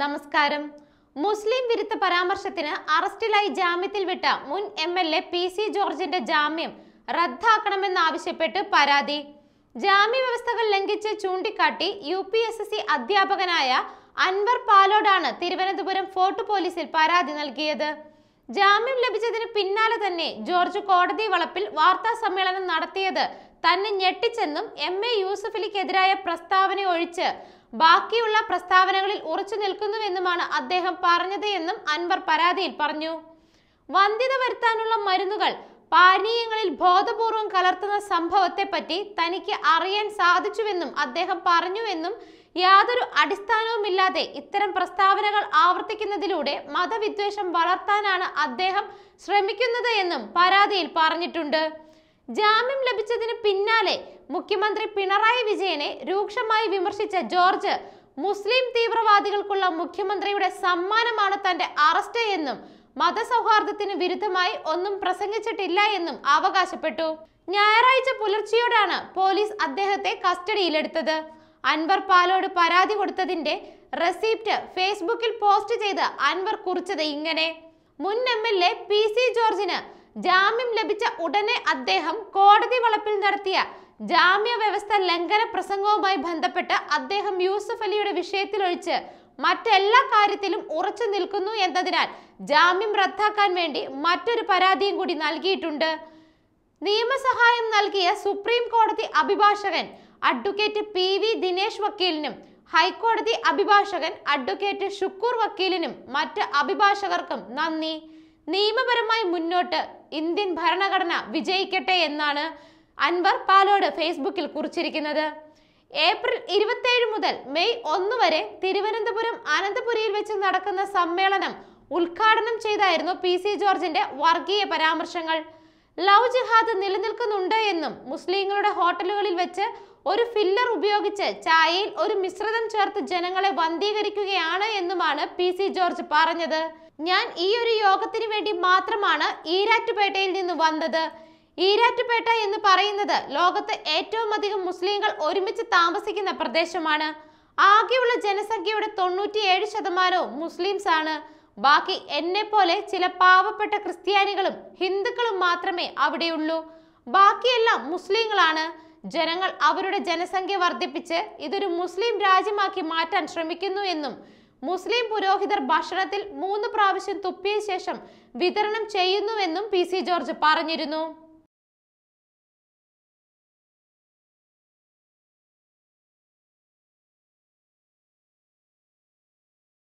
നമസ്കാരം മുസ്ലിം വിരുദ്ധ പരാമർശത്തിന് അറസ്റ്റിലായി ജാമ്യത്തിൽ വിട്ട മുൻ M L A P C ജോർജിന്റെ ജാമ്യം റദ്ദാക്കണമെന്നാവശ്യപ്പെട്ട് പരാതി ജാമ്യ വ്യവസ്ഥകൾ ലംഘിച്ച് ചൂണ്ടിക്കാട്ടി U P S S C അധ്യാപകനായ അൻവർ പാലോടാണ് തിരുവനന്തപുരം ഫോർട്ട് പോലീസിൽ പരാതി നൽകിയത് ജാമ്യം ലഭിച്ചതിന് പിന്നാലെ തന്നെ ജോർജ് കോടതി വളപ്പിൽ വാർത്താ സമ്മേളനം നടത്തിയത് തന്നെ ഞെട്ടിച്ചെന്നും എം എ യൂസഫലിക്കെതിരായ പ്രസ്താവന ഒഴിച്ച് ബാക്കിയുള്ള പ്രസ്താവനകളിൽ ഉറച്ചു നിൽക്കുന്നുവെന്നുമാണ് അദ്ദേഹം പറഞ്ഞത് എന്നും അൻവർ പരാതിയിൽ പറഞ്ഞു വന്ധ്യത വരുത്താനുള്ള മരുന്നുകൾ പാനീയങ്ങളിൽ ബോധപൂർവം കലർത്തുന്ന സംഭവത്തെപ്പറ്റി തനിക്ക് അറിയാൻ സാധിച്ചുവെന്നും അദ്ദേഹം പറഞ്ഞുവെന്നും യാതൊരു അടിസ്ഥാനവുമില്ലാതെ ഇത്തരം പ്രസ്താവനകൾ ആവർത്തിക്കുന്നതിലൂടെ മതവിദ്വേഷം വളർത്താനാണ് അദ്ദേഹം ശ്രമിക്കുന്നത് എന്നും പരാതിയിൽ പറഞ്ഞിട്ടുണ്ട് ജാമ്യം ലഭിച്ചതിന് പിന്നാലെ മുഖ്യമന്ത്രി പിണറായി വിജയനെ രൂക്ഷമായി വിമർശിച്ച ജോർജ് മുസ്ലിം തീവ്രവാദികൾക്കുള്ള മുഖ്യമന്ത്രിയുടെ സമ്മാനമാണ് തന്റെ അറസ്റ്റ് എന്നും മതസൗഹാർദ്ദത്തിന് വിരുദ്ധമായി ഒന്നും പ്രസംഗിച്ചിട്ടില്ല എന്നും അവകാശപ്പെട്ടു ഞായറാഴ്ച പുലർച്ചെയോടാണ് പോലീസ് അദ്ദേഹത്തെ കസ്റ്റഡിയിലെടുത്തത് അൻവർ പാലോട് പരാതി കൊടുത്തതിന്റെ റെസീപ്റ്റ് ഫേസ്ബുക്കിൽ പോസ്റ്റ് ചെയ്ത് അൻവർ കുറിച്ചത് ഇങ്ങനെ മുൻ M L A P C ജോർജിന് ജാമ്യം ലഭിച്ച ഉടനെ അദ്ദേഹം കോടതി വളപ്പിൽ നടത്തിയ ജാമ്യ വ്യവസ്ഥ ലംഘന പ്രസംഗവുമായി ബന്ധപ്പെട്ട് അദ്ദേഹം യൂസഫ് അലിയുടെ വിഷയത്തിലൊഴിച്ച് മറ്റെല്ലാ കാര്യത്തിലും ഉറച്ചു നിൽക്കുന്നു എന്നതിനാൽ ജാമ്യം റദ്ദാക്കാൻ വേണ്ടി മറ്റൊരു പരാതിയും കൂടി നൽകിയിട്ടുണ്ട് നിയമസഹായം നൽകിയ സുപ്രീം കോടതി അഭിഭാഷകൻ അഡ്വക്കേറ്റ് പി വി ദിനേശ് വക്കീലിനും ഹൈക്കോടതി അഭിഭാഷകൻ അഡ്വക്കേറ്റ് ഷുക്കൂർ വക്കീലിനും മറ്റ് അഭിഭാഷകർക്കും നന്ദി നിയമപരമായി മുന്നോട്ട് ഇന്ത്യൻ ഭരണഘടന വിജയിക്കട്ടെ എന്നാണ് അൻവർ പാലോട് ഫേസ്ബുക്കിൽ കുറിച്ചിരിക്കുന്നത് ഏപ്രിൽ ഇരുപത്തിയേഴ് മുതൽ മെയ് ഒന്ന് വരെ തിരുവനന്തപുരം അനന്തപുരിയിൽ വെച്ച് നടക്കുന്ന സമ്മേളനം ഉദ്ഘാടനം ചെയ്തായിരുന്നു പി സി ജോർജിന്റെ വർഗീയ പരാമർശങ്ങൾ ലവ് ജിഹാദ് നിലനിൽക്കുന്നുണ്ട് എന്നും മുസ്ലിങ്ങളുടെ ഹോട്ടലുകളിൽ വെച്ച് ഒരു ഫില്ലർ ഉപയോഗിച്ച് ചായയിൽ ഒരു മിശ്രിതം ചേർത്ത് ജനങ്ങളെ വന്ധീകരിക്കുകയാണ് എന്നുമാണ് പി സി ജോർജ് പറഞ്ഞത് ഞാൻ ഈ ഒരു യോഗത്തിന് വേണ്ടി മാത്രമാണ് ഈരാറ്റുപേട്ടയിൽ നിന്ന് വന്നത് ഈരാറ്റുപേട്ട എന്ന് പറയുന്നത് ലോകത്ത് ഏറ്റവും അധികം മുസ്ലിങ്ങൾ ഒരുമിച്ച് താമസിക്കുന്ന പ്രദേശമാണ് ആകെയുള്ള ജനസംഖ്യയുടെ തൊണ്ണൂറ്റിയേഴ് ശതമാനവും മുസ്ലിംസ് ആണ് ബാക്കി എന്നെ പോലെ ചില പാവപ്പെട്ട ക്രിസ്ത്യാനികളും ഹിന്ദുക്കളും മാത്രമേ അവിടെയുള്ളൂ ബാക്കിയെല്ലാം മുസ്ലിങ്ങളാണ് ജനങ്ങൾ അവരുടെ ജനസംഖ്യ വർദ്ധിപ്പിച്ച് ഇതൊരു മുസ്ലിം രാജ്യമാക്കി മാറ്റാൻ ശ്രമിക്കുന്നു എന്നും മുസ്ലിം പുരോഹിതർ ഭക്ഷണത്തിൽ മൂന്ന് പ്രാവശ്യം തുപ്പിയ ശേഷം വിതരണം ചെയ്യുന്നുവെന്നും പി സി ജോർജ് പറഞ്ഞിരുന്നു